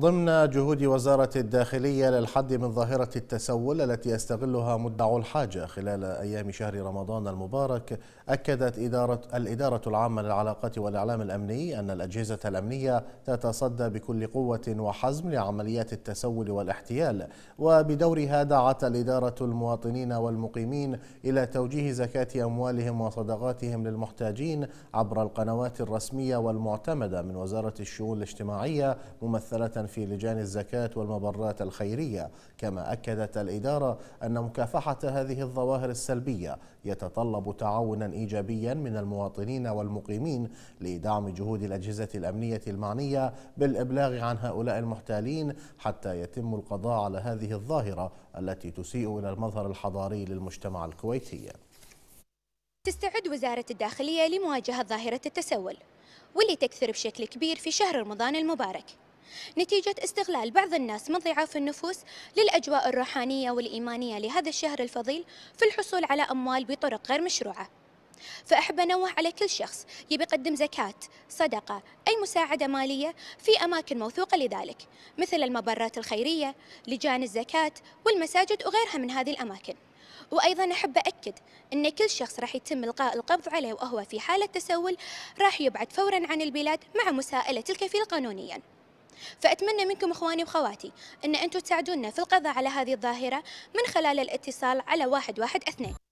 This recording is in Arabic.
ضمن جهود وزارة الداخلية للحد من ظاهرة التسول التي يستغلها مدعو الحاجة خلال أيام شهر رمضان المبارك أكدت إدارة الإدارة العامة للعلاقات والإعلام الأمني أن الأجهزة الأمنية تتصدى بكل قوة وحزم لعمليات التسول والاحتيال وبدورها دعت الإدارة المواطنين والمقيمين إلى توجيه زكاة أموالهم وصدقاتهم للمحتاجين عبر القنوات الرسمية والمعتمدة من وزارة الشؤون الاجتماعية ممثلة في لجان الزكاة والمبرات الخيرية كما أكدت الإدارة أن مكافحة هذه الظواهر السلبية يتطلب تعاونا إيجابيا من المواطنين والمقيمين لدعم جهود الأجهزة الأمنية المعنية بالإبلاغ عن هؤلاء المحتالين حتى يتم القضاء على هذه الظاهرة التي تسيء إلى المظهر الحضاري للمجتمع الكويتي تستعد وزارة الداخلية لمواجهة ظاهرة التسول واللي تكثر بشكل كبير في شهر رمضان المبارك نتيجة استغلال بعض الناس من ضعاف النفوس للأجواء الروحانية والإيمانية لهذا الشهر الفضيل في الحصول على أموال بطرق غير مشروعة فأحب أنوه على كل شخص يبي يقدم زكاة، صدقة، أي مساعدة مالية في أماكن موثوقة لذلك مثل المبرات الخيرية، لجان الزكاة والمساجد وغيرها من هذه الأماكن وأيضا أحب أكد أن كل شخص راح يتم إلقاء القبض عليه وهو في حالة تسول راح يبعد فورا عن البلاد مع مساءلة الكفيل قانونياً فأتمنى منكم إخواني وخواتي أن أنتم تساعدونا في القضاء على هذه الظاهرة من خلال الاتصال على 112